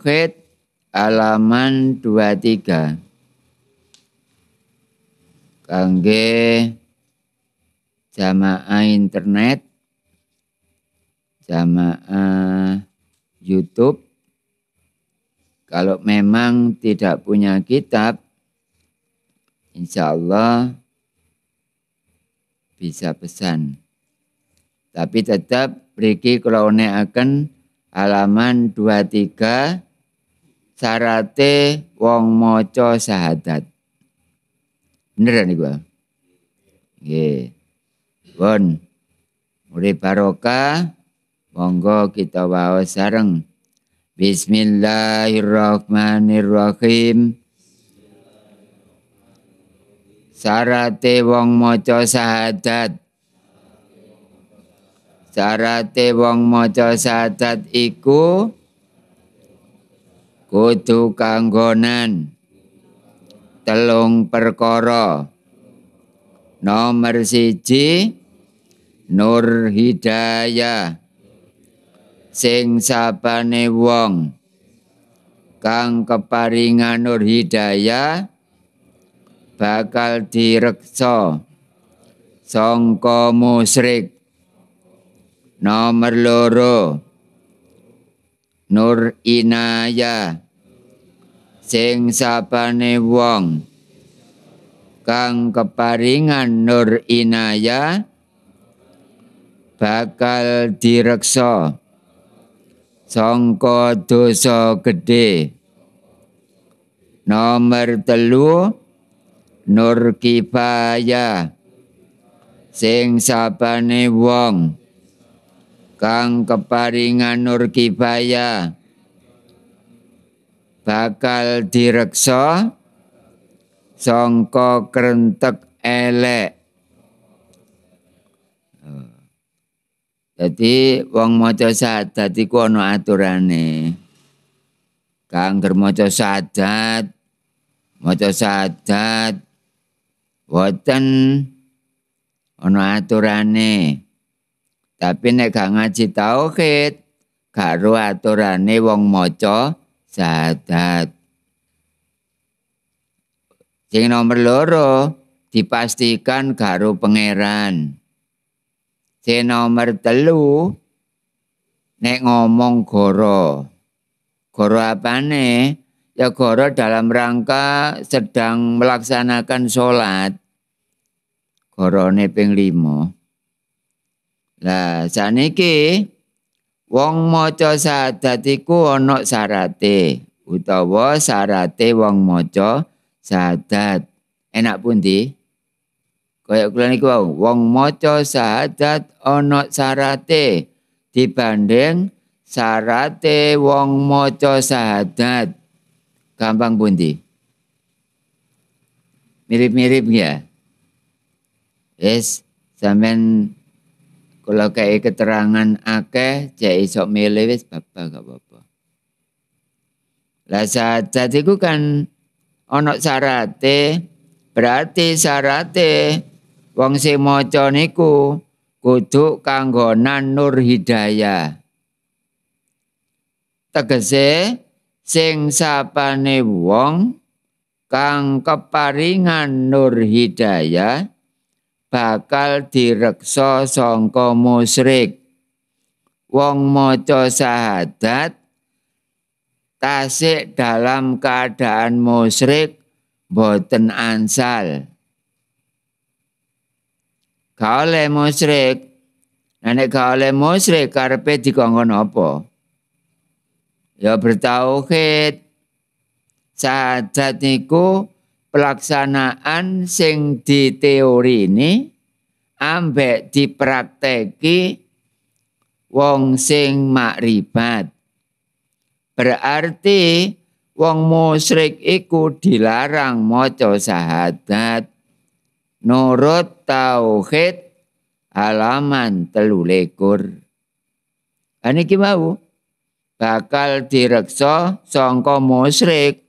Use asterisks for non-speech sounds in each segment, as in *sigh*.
Tauhid halaman 23. Kangge jamaah internet, jamaah YouTube. Kalau memang tidak punya kitab, insya Allah bisa pesan. Tapi tetap beri kelone akan halaman 23 Sarate wong maca syahadat. Bener nih ah? gua. Nggih. Bon. mulai baroka, monggo kita bawa sarang. Bismillahirrahmanirrahim. Sarate wong maca syahadat. Sarate wong maca syahadat iku kudu kanggonan telung perkara nomor siji nur hidayah sing sabane wong kang keparingan nur hidayah bakal direksa songko musrik nomor loro Nur inaya sing sapane wong kang keparingan nur inaya bakal direksa sangka dosa gedhe nomor telu nur kifaya sing sapane wong kang keparingan nur kibaya bakal direksa songko kerentek elek jadi wong maca sadat iku ana aturane kang maca sadat maca sadat boten ana aturane Tapi nek gak ngaji tauhid, ro aturane wong maca syahadat. Sing nomor loro dipastikan karo pangeran. Sing nomor telu nek ngomong goro. Goro apane? Ya goro dalam rangka sedang melaksanakan sholat. Goro ini penglimo. Lah saniki wong maca syahadat iku ana syarate utawa syarate wong maca syahadat. Enak pundi? Kaya kula niku wau, wong maca syahadat ana syarate dibanding sarate wong maca syahadat. Gampang pundi? Mirip-mirip ya. Yes, sampean kula kaya keterangan akeh cek iso milih wis bapak gak apa-apa lah saat jadi ku kan ono syarate berarti syarate wong sing maca niku kudu kanggonan nur hidayah tegese sing sapane wong kang keparingan nur hidayah bakal direksa sangka musyrik. Wong maca syahadat tasik dalam keadaan musyrik boten ansal. Gak oleh musyrik. Nek gak oleh musyrik karepe dikongkon apa? Ya bertauhid. Syahadat niku pelaksanaan sing di teori ini ambek prakteki, wong sing makribat. Berarti wong musyrik iku dilarang maca syahadat nurut tauhid halaman telulekur. Aniki mau bakal direksa sangka musyrik.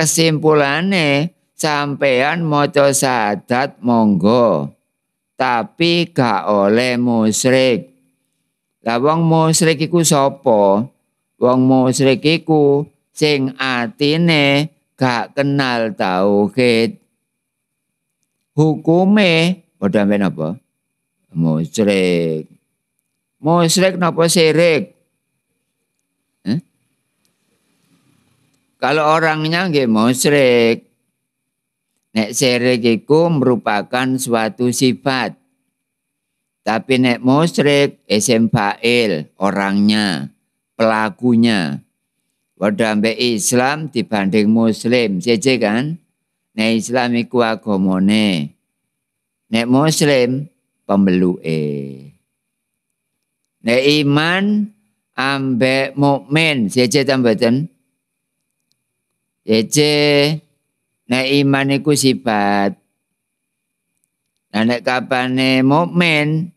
Kesimpulane Sampean maca sadat monggo. Tapi gak oleh musyrik. Lah wong musyrik iku sapa? Wong musyrik iku sing atine gak kenal tauhid. Hukume padha men apa? Musyrik. Musyrik napa syirik? Eh? Kalau orangnya nggih musyrik, Nek syirik itu merupakan suatu sifat. Tapi nek musyrik isim ya fa'il orangnya, pelakunya. Wadambe Islam dibanding muslim, seje kan? Nek Islam iku agamone. Nek muslim pembeluke. Nek iman ambek mukmin, seje ta mboten? Seje Nek iman iku sifat. Nah, nek kapane mukmin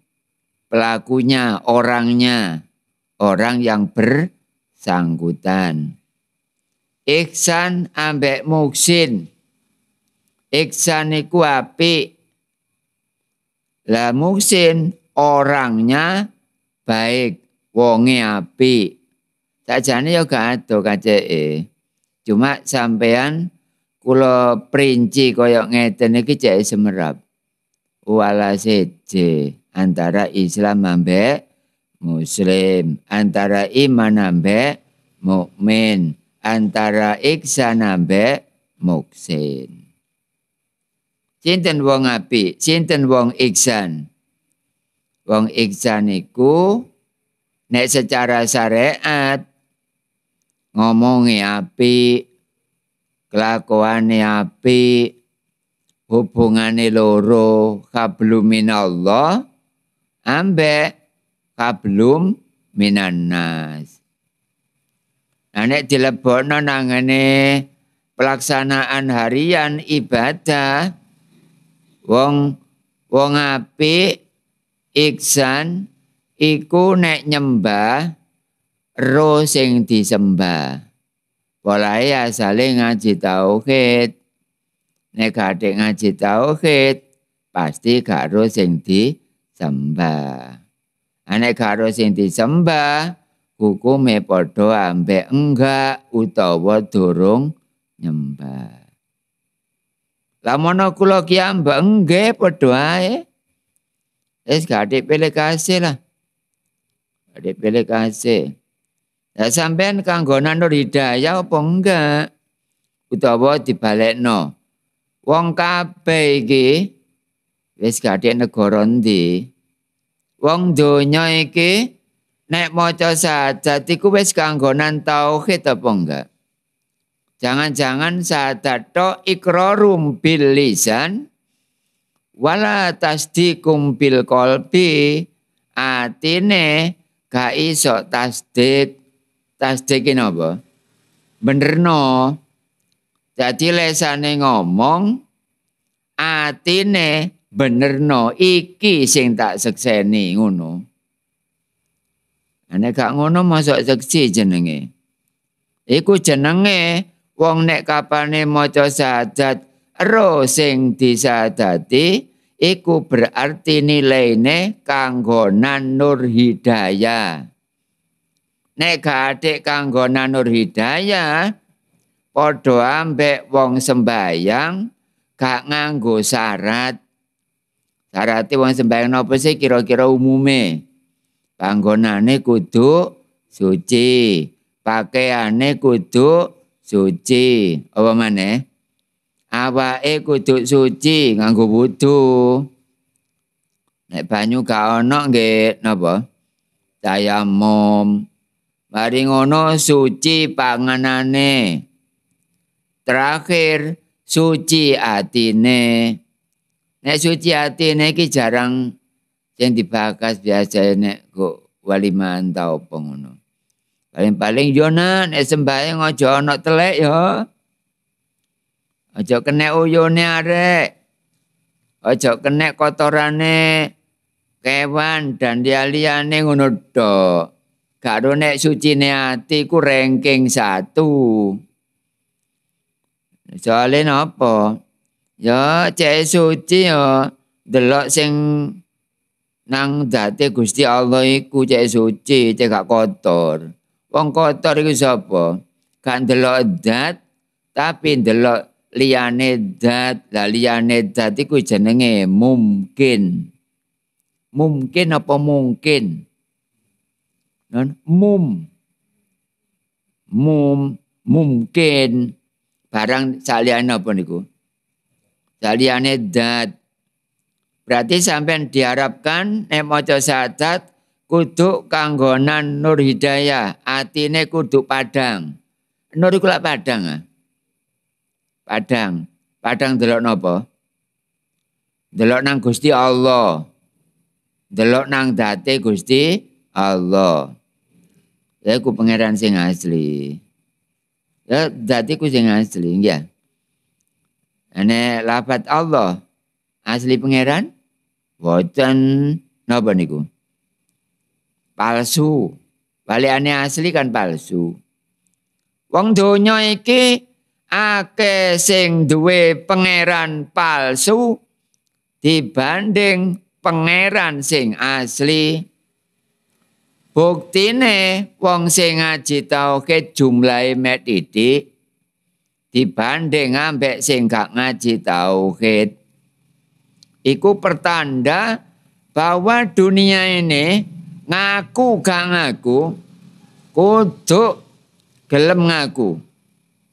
pelakunya, orangnya, orang yang bersangkutan. Iksan ambek muksin. Iksan iku api Lah muksin orangnya baik, wonge Tak Sakjane ya gak ado kaceke. Cuma sampean kula perinci kaya ngeten iki cek semerap walase antara Islam ambek muslim antara iman ambek mukmin antara ihsan ambek muksin Sinten wong api, Sinten wong iksan. Wong iksan iku, nek secara syariat, ngomongi api, kelakuane api hubungane loro kablum minallah ambek kablum minannas. Nah, nek dilebokno nangane pelaksanaan harian ibadah wong wong api iksan iku nek nyembah ro sing disembah Mulai asale ngaji tauhid. Nek gak ngaji tauhid, pasti gak ro sing sembah. Nek gak ro sing sembah, hukumnya padha ambek enggak utawa durung nyembah. Lamono kulo ki ambek nggih padha ae. Wis gak dipilih kasih lah. Dipilih kase. Ya sampean kanggonan nur hidayah apa enggak? Utawa dibalekno. Wong kabeh iki wis gadhe negara ndi? Wong donya iki nek maca sadat iku wis kanggonan tauhid apa enggak? Jangan-jangan sadat tok ikrarum bil lisan wala tasdikum bil qalbi atine gak iso tasdik tasdike napa benerno dadi lesane ngomong atine benerno iki sing tak sekseni ngono ana gak ngono masuk seksi jenenge iku jenenge wong nek kapane maca sadat ro sing disadati iku berarti nilaine kanggo nur hidayah nek gadek kanggo nanur hidayah padha ambek wong sembayang gak nganggo syarat syarat wong sembayang nopo sih kira-kira umume panggonane kudu suci pakaiane kudu suci apa maneh awake kudu suci nganggo wudu nek banyu gak ono nggih napa tayamum no Mari ngono suci panganane. Terakhir suci atine. Nek suci atine iki jarang sing dibahas biasa nek go wali mantau pengono. Paling-paling yo nek nek sembahyang aja ana telek yo. Aja kena uyune arek. Aja kena kotorane kewan dan dia liyane ngono tok. gak nek suci ne ati ku ranking satu. Soale apa? Ya cek suci ya delok sing nang dadi Gusti Allah iku cek suci, cek gak kotor. Wong kotor iku sapa? Gak delok dat tapi delok liyane dat, la liyane dat iku jenenge mungkin. Mungkin apa Mungkin. kan mum mum mungkin barang salian apa niku saliane dat berarti sampai diharapkan nek maca sadat kudu kanggonan nur hidayah atine kudu padang nur iku padang ah padang padang delok nopo delok nang Gusti Allah delok nang date Gusti Allah Ya ku pangeran sing asli. Ya dadi ku sing asli, Ya, Ane lafat Allah asli pangeran boten napa niku? Palsu. ane asli kan palsu. Wong donya iki ake sing duwe pangeran palsu dibanding pangeran sing asli. buktine wong sing ngaji tauhid jumlahe metiti dibanding ambek sing gak ngaji tauhid iku pertanda bahwa dunia ini ngaku gak ngaku kudu gelem ngaku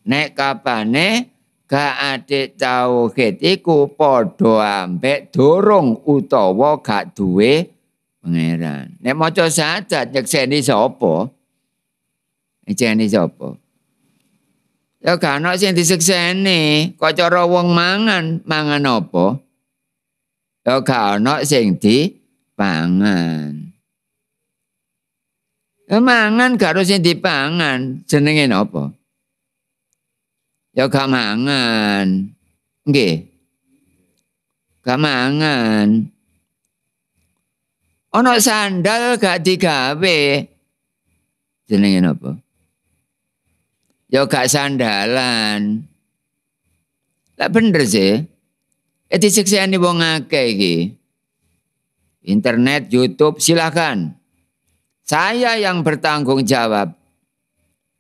nek kapane gak ade tauhid iku padha ambek dorong utawa gak duwe pangeran. Nek maca sajat nyekseni sapa? Nyekseni sapa? Ya gak ana sing disekseni, kok cara wong mangan, mangan apa? Ya gak ana sing di pangan. Ya mangan gak harus sing dipangan, jenenge apa? Ya gak mangan. Nggih. Gak mangan. Ono sandal gak digawe. Jenenge napa? Ya gak sandalan. Lah bener sih. Eh disikseni wong akeh iki. Internet, YouTube, silakan. Saya yang bertanggung jawab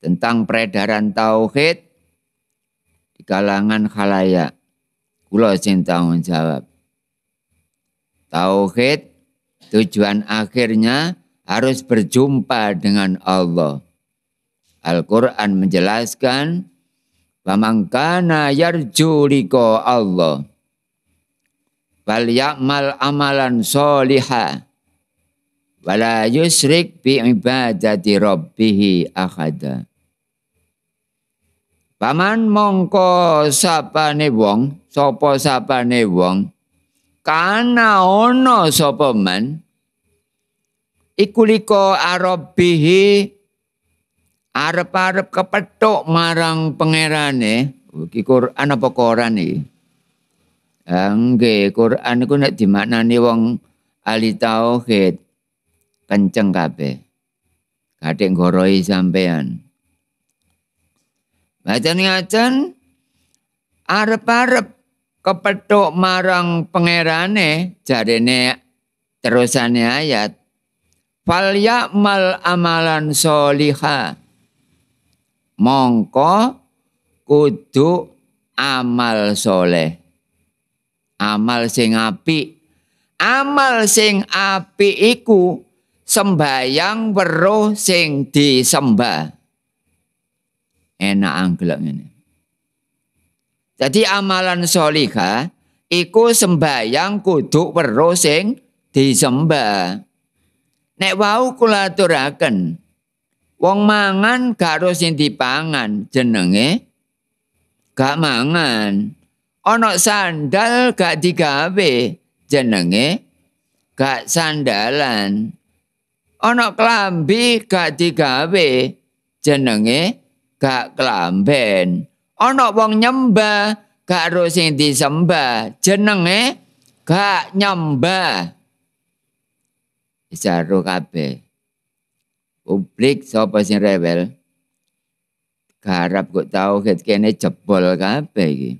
tentang peredaran tauhid di kalangan khalayak. kulo sing tanggung jawab. Tauhid Tujuan akhirnya harus berjumpa dengan Allah. Al-Quran menjelaskan, Pamangkana yarju liko Allah. Fal yakmal amalan soliha. Wala yusrik bi ibadati rabbihi akhada. Paman mongko ne wong, sapa ne wong kana ono sapa man ikuliko arabbihi arep-arep kepethuk marang pangerane iki Quran apa Quran iki Nggih, Quran iku nek dimaknani wong ahli tauhid kenceng kabeh. Kadhe ngoroi sampean. Bacan ngajen arep-arep kepetuk marang pengerane jarene terusane ayat fal mal amalan soliha mongko kudu amal soleh amal sing api amal sing api iku sembayang weruh sing disembah enak anggelek ini. Jadi amalan solihah iku sembayang kudu weruh sing disembah. Nek wau kula aturaken, wong mangan gak harus sing dipangan jenenge gak mangan. Ana sandal gak digawe jenenge gak sandalan. Ana klambi gak digawe jenenge gak klamben. Ana wong nyembah gak ro sing disembah, jenenge gak nyembah. Jaro kabeh. Publik sapa sing rewel? Garap kok tau ket kene jebol kabeh iki.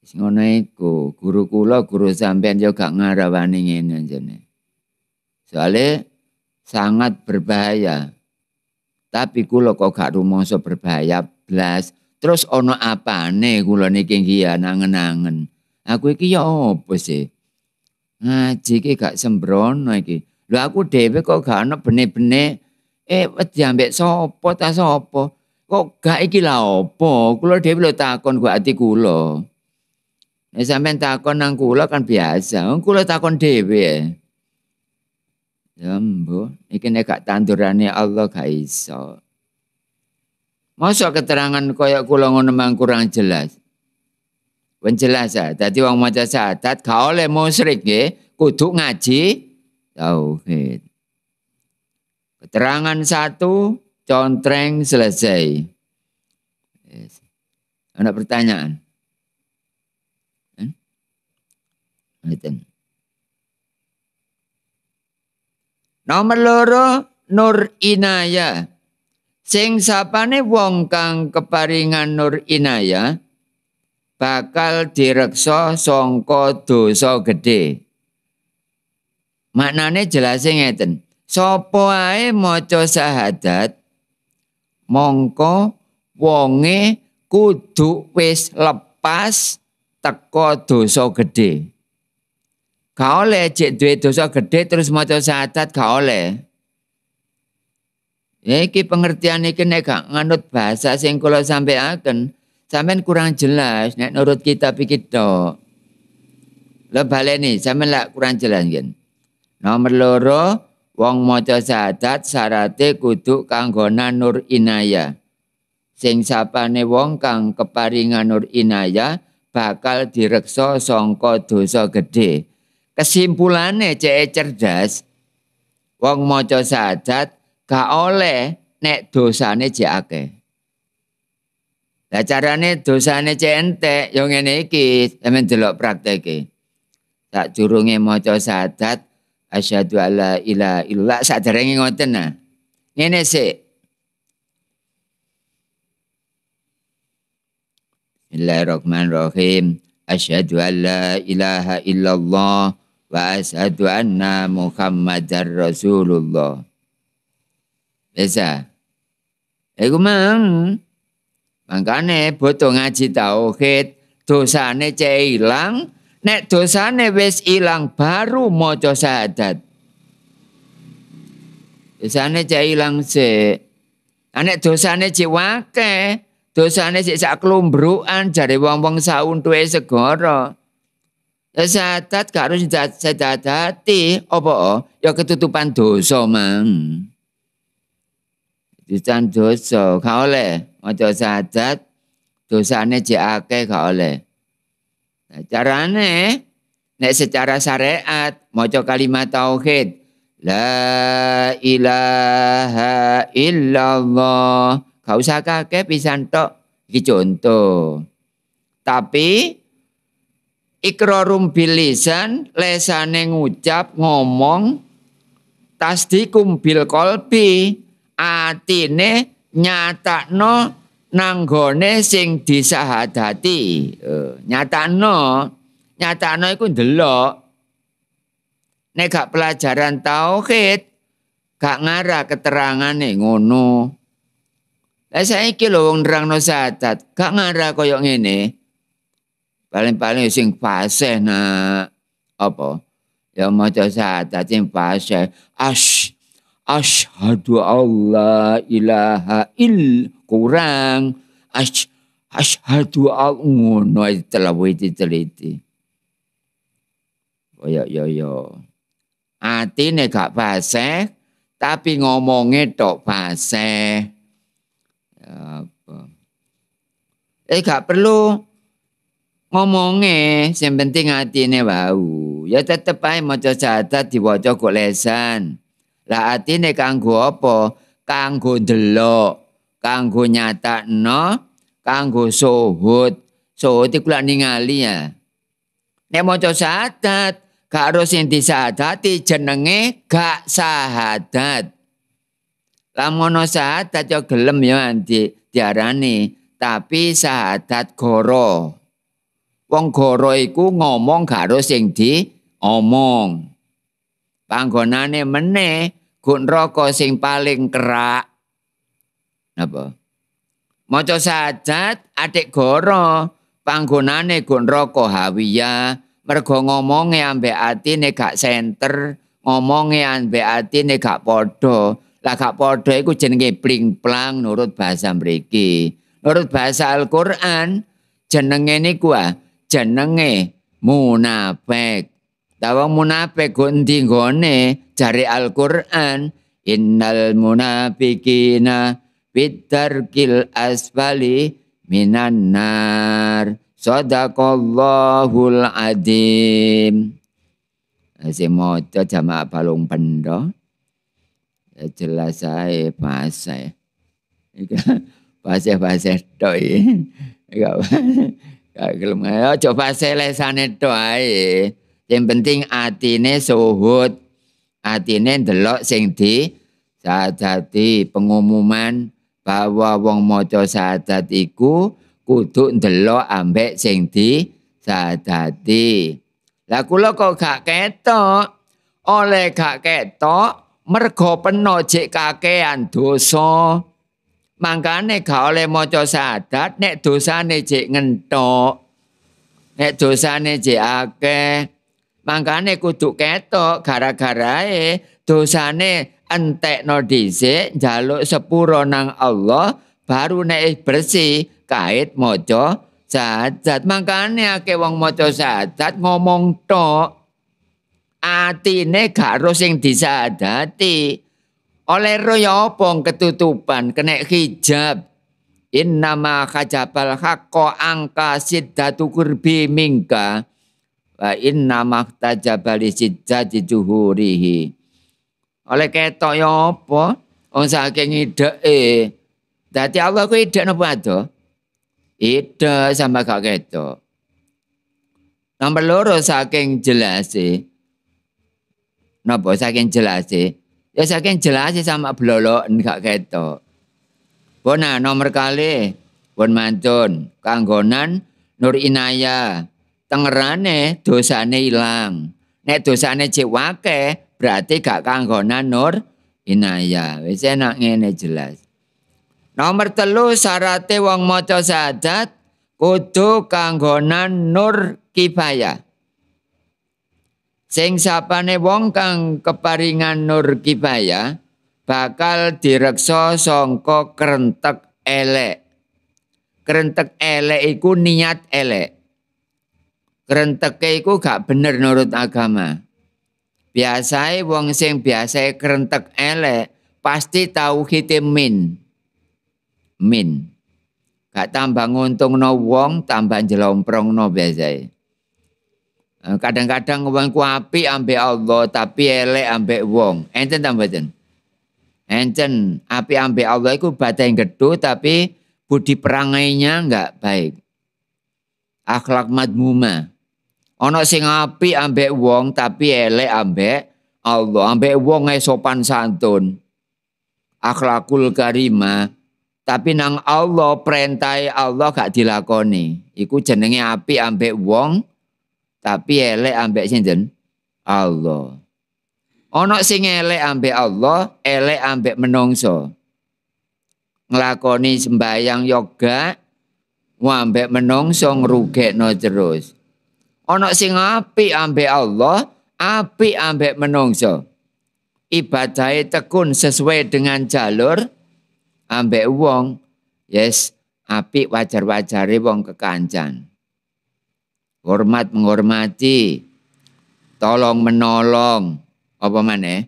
wis ngono iku, guru kula guru sampean yo gak ngarawani ngene jane Soale sangat berbahaya. Tapi kula kok gak rumoso berbahaya blas Terus ono apane kula niki nggih nangen-nangen. Aku iki ya opo sih? Ngaji iki gak sembrono iki. Lho aku dhewe kok gak ono bene-bene eh wedi ambek sapa ta sapa? Kok gak iki la opo? Kula dhewe lho takon gak ati kula. Nek sampean takon nang kula kan biasa. Wong kula takon dhewe. Ya mbuh, iki nek gak tandurane Allah gak iso. Masa keterangan kaya kula ngono kurang jelas. Penjelasan. Tadi wong maca syahadat gak oleh musyrik nggih, kudu ngaji tauhid. Keterangan satu, contreng selesai. Yes. Ada pertanyaan? Hmm? Nomor loro Nur Inaya. sing sapane wong kang keparingan nur Inaya bakal direksa sangka dosa gedhe maknane jelasin ngeten sapa ae maca syahadat mongko wonge kudu wis lepas teko dosa gedhe Gak oleh cek duit dosa gede terus mau syahadat gak oleh. Iki pengertian iki nek gak nganut bahasa sing kula sampeaken, sampean kurang jelas nek nurut kita iki tok. Lah baleni sampean lak kurang jelas yen. Nomor loro, wong maca syahadat syarate kudu kanggonan nur inaya. Sing sapane wong kang keparingan nur inaya bakal direksa sangka dosa gedhe. Kesimpulane cek cerdas. Wong maca syahadat gak oleh nek dosane jek akeh. Lah carane dosane centek yo ngene iki, sampeyan delok prakteke. Tak durunge maca sadat asyhadu alla ilaha illallah saderenge ngoten nah. Ngene sik. Bismillahirrahmanirrahim. Asyhadu alla ilaha illallah wa asyhadu anna Muhammadar Rasulullah. Bisa. Iku mang. Mangkane boto ngaji tauhid, dosane cek ilang, nek dosane wis ilang baru maca syahadat. Dosane cek ilang sik. Anek dosane cek wake, dosane sik sak klumbrukan jare wong-wong sauntuke segara. Syahadat gak harus sedadati, opo ya ketutupan dosa mang. Dican dosa, gak oleh. Maca sadat dosane jake akeh gak oleh. Nah, carane nek secara syariat maca kalimat tauhid la ilaha illallah gak usah kakek pisan tok iki contoh. Tapi ikrarum bilisan lesane ngucap ngomong tasdikum bil kolbi atine nyatakno nanggone sing disahadati. Uh, nyatakno, nyatakno iku ndelok. Nek gak pelajaran tauhid, gak ngara keterangane ngono. Lah saiki lho wong nerangno sadat, gak ngara koyo ngene. Paling-paling sing fasih nak apa? Ya maca sadat sing fasih. Asy Ashadu Allah ilaha il kurang. Ash, ashadu Allah. No, telawiti teliti. Kaya oh, yo ya, yo. Ya. Atine gak fasih, tapi ngomongnya tok fasih. Ya apa? Eh gak perlu ngomongnya, yang penting hati atine bau. Ya tetep aja mau syahadat diwaca kok lesan. Lah atine kanggo apa? Kanggo delok, kanggo nyatakno, kanggo suhud. Suhud iku lak ningali ya. Nek maca syahadat, gak harus sing Di jenenge gak syahadat. Lah ngono syahadat yo gelem ya di, diarani, tapi syahadat goro. Wong goro iku ngomong gak harus sing diomong. Panggonane meneh go neraka sing paling kerak apa maca sajat adik goro panggonane go neraka hawiya mergo ngomonge ambek atine gak senter ngomonge ambek atine gak podo. lah gak padha iku jenenge pling plang nurut bahasa mriki nurut bahasa Al-Qur'an jenenge niku ah jenenge munafik Tawang munafik gunti gone cari Al-Quran. Innal munafikina kil asfali minan nar. Sadaqallahul adim. mau coba jamaah balung pendo. Ya jelas saya bahasa ya. *laughs* Bahasa-bahasa ya. Gak *laughs* kelem. Coba saya lesane sing penting atine suhud atine ndelok sing di sadati pengumuman bahwa wong maca sadat iku kudu ndelok ambek sing di sadati lah kula kok gak ketok oleh gak ketok mergo peno jek kakean dosa mangkane gak oleh maca sadat nek dosane jek ngentok nek dosane jek akeh okay. Mangkane kudu ketok gara-garae dosane entekno dhisik njaluk sepuro nang Allah baru nek bersih kait saat saat Mangkane akeh wong saat saat ngomong tok atine gak ro sing disadati. Oleh royopong ya ketutupan kena hijab. Innama khajabal haqqa angka siddatu kurbi mingka. Wa inna maktajaba li siddati Oleh ketok ya apa? Wong saking ide Dadi Allah ku ide napa ado? sama kak ketok. Nomor loro saking sih. Napa saking sih, Ya saking sih sama belolo enggak ketok. Bona nomor kali, bon mantun, kanggonan, nur inaya, tengerane dosane ilang. Nek dosane cek wake berarti gak kanggonan nur inaya. Wis enak ngene jelas. Nomor telu syarate wong maca sadat kudu kanggonan nur kibaya. Sing sapane wong kang keparingan nur kibaya bakal direksa songko kerentek elek. Kerentek elek iku niat elek kerentek iku gak bener nurut agama. Biasa, wong sing biasa. kerentek elek pasti tahu kita min. Min. Gak tambah no wong, tambah no biasai. Eh, kadang-kadang wong ku api ambek Allah tapi elek ambek wong. Enten tambah ten. Enten api ambek Allah iku batang gedhe tapi budi perangainya enggak baik. Akhlak madmuma. Ana sing apik ambek wong tapi elek ambek Allah, ambek wong sopan santun. Akhlakul karimah tapi nang Allah perintai Allah gak dilakoni. Iku jenenge api ambek wong tapi elek ambek sinten? Allah. Ono sing elek ambek Allah, elek ambek menungso. Nglakoni sembayang yoga, ambek menungso ngrugekno terus ono sing api ambek Allah, api ambek menungso. ibadah tekun sesuai dengan jalur ambek wong. Yes, api wajar wajari wong kekancan. Hormat menghormati, tolong menolong, apa mana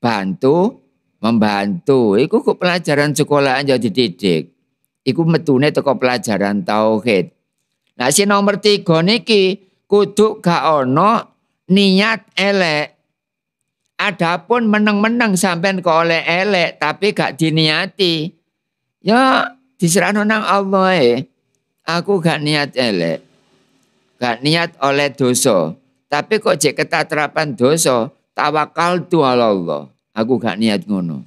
Bantu membantu. Iku kok pelajaran sekolahan jadi didik. Iku metune toko pelajaran tauhid. Nah si nomor tiga niki kudu gak ono niat elek. Adapun meneng-meneng sampean oleh elek tapi gak diniati. Ya diserah nang Allah e. Aku gak niat elek. Gak niat oleh dosa. Tapi kok jek ketatrapan dosa, tawakal tuhal Allah. Aku gak niat ngono.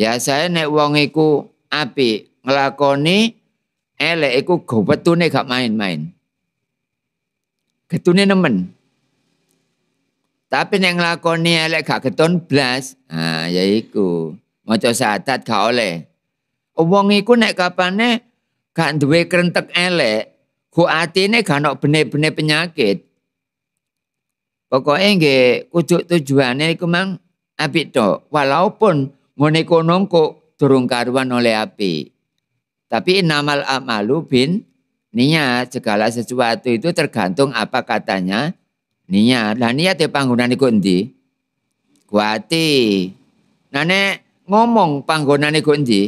Biasanya nek wong iku api ngelakoni elek iku gobetune gak main-main. Getune nemen. Tapi nek nglakoni elek gak getun blas, ah ya iku. Maca sadat gak oleh. Wong iku nek kapane gak duwe krentek elek, go atine gak ono bener penyakit. Pokoknya nggih kudu tujuane iku mang apik to, walaupun ngene kono kok durung karuan oleh api. Tapi namal amalu bin niat segala sesuatu itu tergantung apa katanya niat. Lah niat ya panggungan itu endi? Kuati. nane ngomong panggungan itu endi?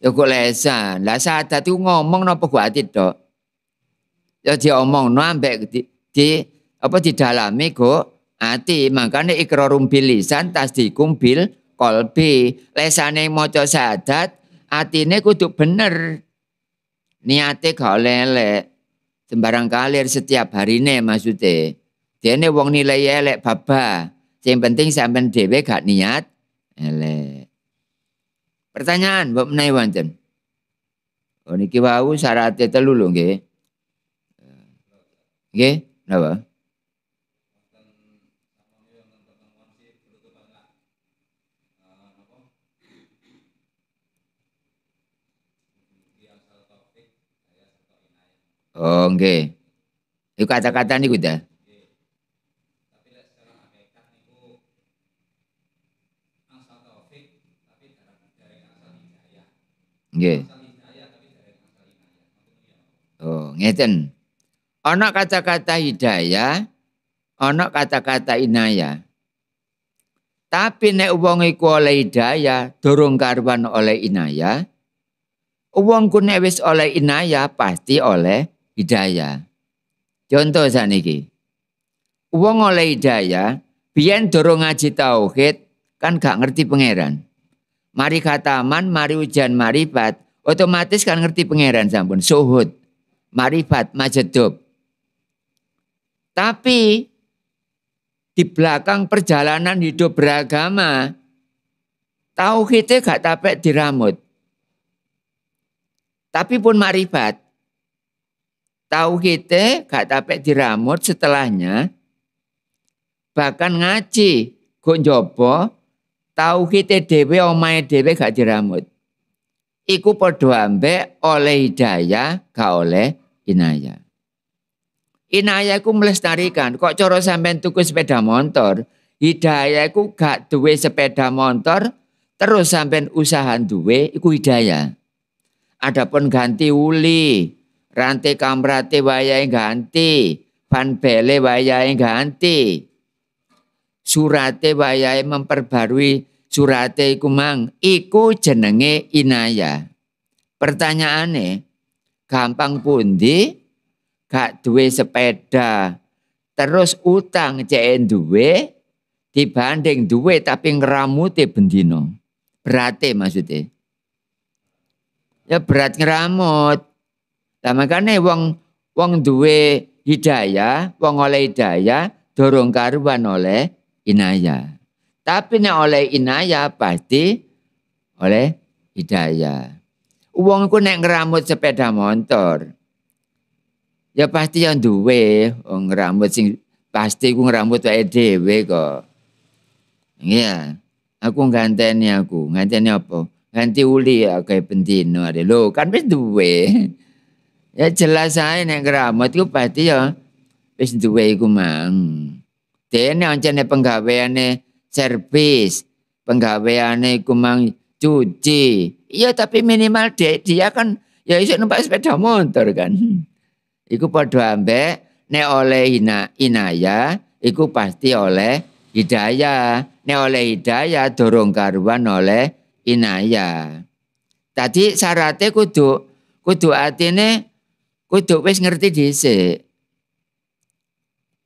Ya kok lesan. Lah saat tadi ngomong nopo kuati dok. Ya diomong no ambek di, di apa didalami kok ati makanya ikrarum bilisan tas dikumpil kolbi lesane maca sadat atine kudu bener niate gak elek. Sembarang kalir setiap harine dia ini wong nilai ya elek baba. yang penting sampai dhewe gak niat elek. Pertanyaan buat menawi wonten. Oh niki wau syaratnya telu lho gak Nggih, apa? Oh nggih. Iku kata-kata niku ta. Nggih. Oh, ngeten. Ana kata-kata hidayah, ana kata-kata inayah. Tapi nek wong iku oleh hidayah, dorong karwan oleh inayah, wong ku nek wis oleh inayah pasti oleh hidayah. Contoh ini. uang oleh hidayah, biar dorong ngaji tauhid kan gak ngerti pangeran. Mari kataman, mari hujan, mari bat, otomatis kan ngerti pangeran sampun suhud. bat, majedob. Tapi di belakang perjalanan hidup beragama, tauhidnya gak tapek diramut. Tapi pun marifat, Tahu kita gak tapek diramut setelahnya. Bahkan ngaji. Kok jopo Tahu kita dewe omai dewe gak diramut. Iku podo ambe oleh hidayah gak oleh inaya. Inayah ku melestarikan. Kok coro sampean tuku sepeda motor. Hidayah ku gak duwe sepeda motor. Terus sampean usahan duwe iku hidayah. Adapun ganti uli, Rantai kamrate wayahe ganti, ban bele wayahe ganti. Surate wayahe memperbarui surate kumang mang, iku jenenge inaya. Pertanyaane, gampang pundi gak duwe sepeda, terus utang cekin duwe dibanding duwe tapi ngeramuti bendino. Berate maksudnya. Ya berat ngeramut. Nah makanya wong wong duwe hidayah, wong oleh hidayah dorong karuan oleh inaya. Tapi nek oleh inayah pasti oleh hidayah. Wong ku nek ngeramut sepeda motor. Ya pasti yang duwe wong ngeramut sing pasti ku ngeramut wae dhewe kok. Iya. Aku nganteni aku, nganteni apa? Ganti uli ya kayak pentino ada. Lo kan wis duwe. Ya jelas ae nek keramat ku pasti ya wis duwe iku mang. Dene ancene penggaweane servis, penggaweane iku mang cuci. Iya tapi minimal dia, dia kan ya isuk numpak sepeda motor kan. Iku padha ambek nek oleh ina, inaya iku pasti oleh hidayah. Nek oleh hidayah dorong karuan oleh inaya. Tadi syaratnya kudu kudu atine Kudu wis ngerti dhisik.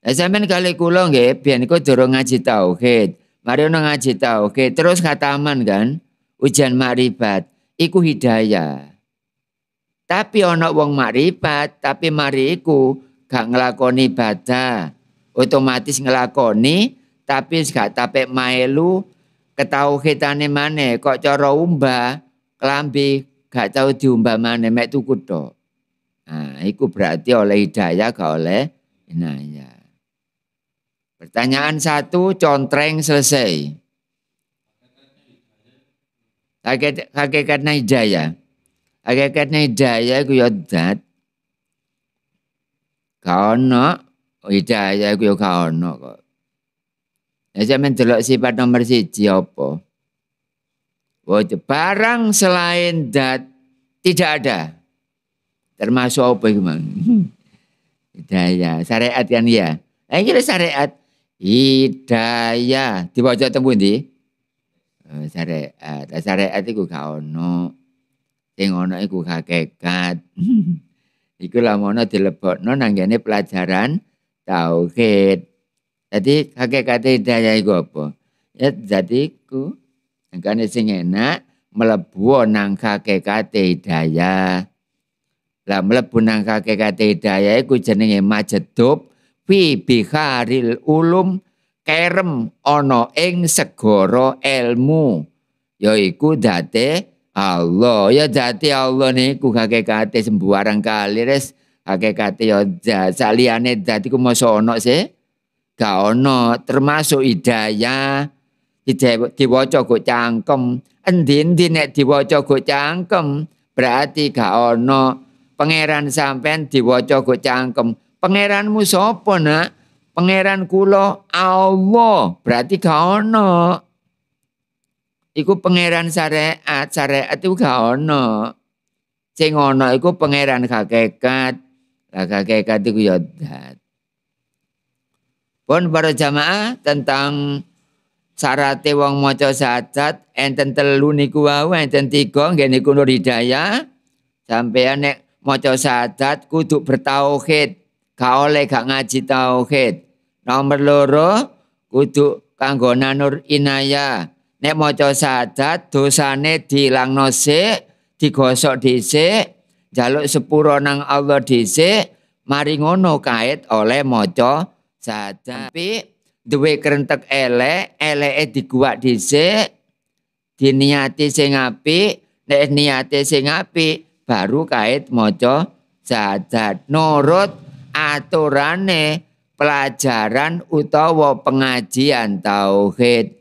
Lah sampean kali kula nggih biyen iku durung ngaji tauhid. Mari ono ngaji tauhid, terus khataman kan, ujian makrifat, iku hidayah. Tapi ono wong makrifat, tapi mari iku gak ngelakoni ibadah, otomatis ngelakoni, tapi gak tapi maelu ketauhidane mana? kok cara umbah klambi gak tahu diumbah mana? mek tuku tok. Nah, itu berarti oleh hidayah gak oleh inayah. Pertanyaan satu, contreng selesai. Hakikatnya hidayah. Hakikatnya hidayah itu ya dat. Kaono, oh, hidayah itu ya kaono kok. Ya saya mencelok sifat nomor si apa? barang selain dat tidak ada. Termasuk apa itu mang? Hmm. Hidayah, syariat kan ya. Nah, ini syariat. Hidayah. Dibaca tembun di? Syariat. Syariat itu gak no Sing ono iku hakikat. *laughs* iku dilebok no nanggini pelajaran tauhid. Jadi hakikat hidayah itu apa? Ya jadi ku Nangkane sing enak melebu nang hakikat hidayah. Lah mlebu nang kakekate hidayah iku jenenge majedup fi biharil ulum kerem ono ing segara ilmu yaiku date Allah ya date Allah niku kakekate sembarang kali res kakekate ya saliyane dati ku masa ono sih ga ono termasuk hidayah diwaca ku cangkem andin di nek diwaca ku cangkem berarti ga ono Pangeran sampean diwaca go cangkem. Pangeranmu sapa, Nak? Pangeran kula Allah. Berarti gak ono. Iku pangeran syariat, syariat itu gak ono. Sing ono iku pangeran hakikat. Lah hakikat iku ya dat. Pun para jamaah tentang syarate wong maca sajat enten telu niku wae enten tiga nggih niku nur hidayah nek maca syahadat kudu bertauhid. Gak oleh gak ngaji tauhid. Nomor loro kudu kanggo nanur inaya. Nek maca syahadat dosane di sik, digosok dhisik, jaluk sepuro nang Allah dhisik, mari ngono kait oleh maca syahadat. Tapi duwe ele elek, eleke diguak dhisik, diniati sing apik, nek niate sing apik baru kait maca jajat Nurut aturane pelajaran utawa pengajian tauhid.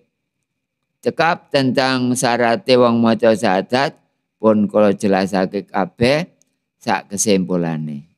Cekap tentang syarat wong maca jajat pun kula jelasake kabeh sak kesimpulane.